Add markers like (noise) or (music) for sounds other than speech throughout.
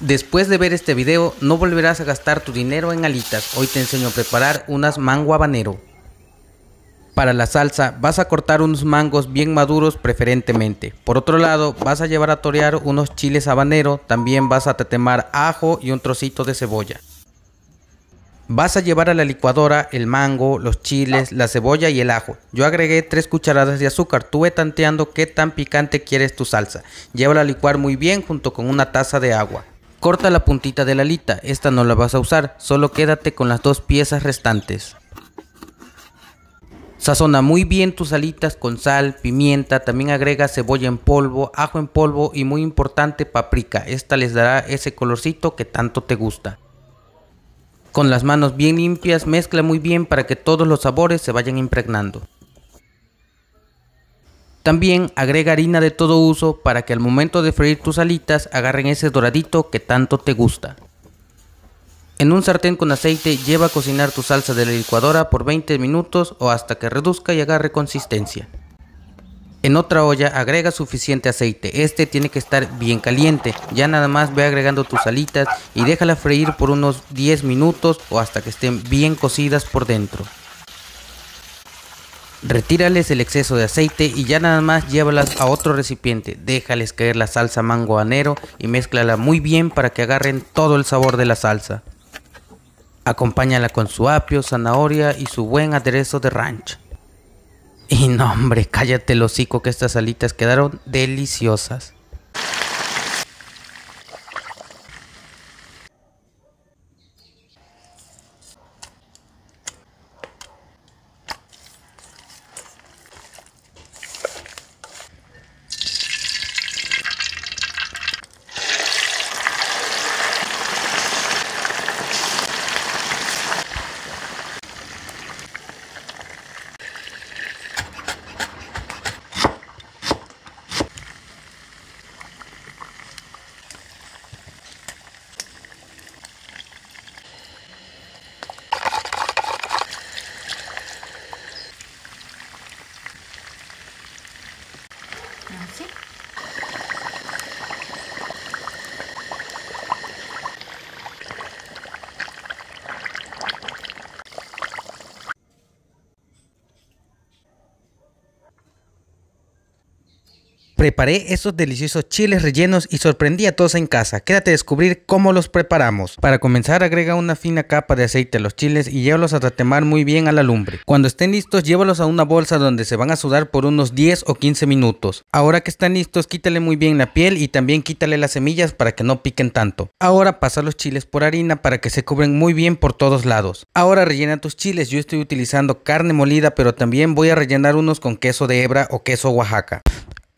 Después de ver este video, no volverás a gastar tu dinero en alitas. Hoy te enseño a preparar unas mango habanero. Para la salsa, vas a cortar unos mangos bien maduros preferentemente. Por otro lado, vas a llevar a torear unos chiles habanero. También vas a tatemar ajo y un trocito de cebolla. Vas a llevar a la licuadora el mango, los chiles, la cebolla y el ajo. Yo agregué 3 cucharadas de azúcar. Tuve tanteando qué tan picante quieres tu salsa. Llévala a licuar muy bien junto con una taza de agua. Corta la puntita de la alita, esta no la vas a usar, solo quédate con las dos piezas restantes. Sazona muy bien tus alitas con sal, pimienta, también agrega cebolla en polvo, ajo en polvo y muy importante paprika, esta les dará ese colorcito que tanto te gusta. Con las manos bien limpias mezcla muy bien para que todos los sabores se vayan impregnando. También agrega harina de todo uso para que al momento de freír tus alitas agarren ese doradito que tanto te gusta. En un sartén con aceite lleva a cocinar tu salsa de la licuadora por 20 minutos o hasta que reduzca y agarre consistencia. En otra olla agrega suficiente aceite, este tiene que estar bien caliente, ya nada más ve agregando tus alitas y déjala freír por unos 10 minutos o hasta que estén bien cocidas por dentro. Retírales el exceso de aceite y ya nada más llévalas a otro recipiente. Déjales caer la salsa mango anero y mézclala muy bien para que agarren todo el sabor de la salsa. Acompáñala con su apio, zanahoria y su buen aderezo de ranch. Y no hombre, cállate el hocico que estas alitas quedaron deliciosas. Preparé esos deliciosos chiles rellenos y sorprendí a todos en casa. Quédate a descubrir cómo los preparamos. Para comenzar, agrega una fina capa de aceite a los chiles y llévalos a tatemar muy bien a la lumbre. Cuando estén listos, llévalos a una bolsa donde se van a sudar por unos 10 o 15 minutos. Ahora que están listos, quítale muy bien la piel y también quítale las semillas para que no piquen tanto. Ahora pasa los chiles por harina para que se cubren muy bien por todos lados. Ahora rellena tus chiles. Yo estoy utilizando carne molida, pero también voy a rellenar unos con queso de hebra o queso Oaxaca.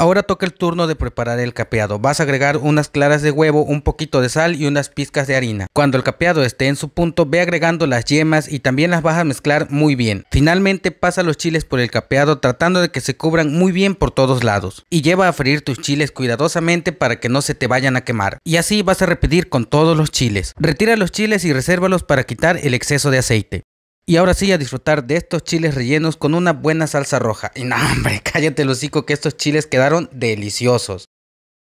Ahora toca el turno de preparar el capeado. Vas a agregar unas claras de huevo, un poquito de sal y unas pizcas de harina. Cuando el capeado esté en su punto, ve agregando las yemas y también las vas a mezclar muy bien. Finalmente pasa los chiles por el capeado tratando de que se cubran muy bien por todos lados. Y lleva a freír tus chiles cuidadosamente para que no se te vayan a quemar. Y así vas a repetir con todos los chiles. Retira los chiles y resérvalos para quitar el exceso de aceite. Y ahora sí a disfrutar de estos chiles rellenos con una buena salsa roja. Y no, hombre, (laughs) cállate el hocico que estos chiles quedaron deliciosos.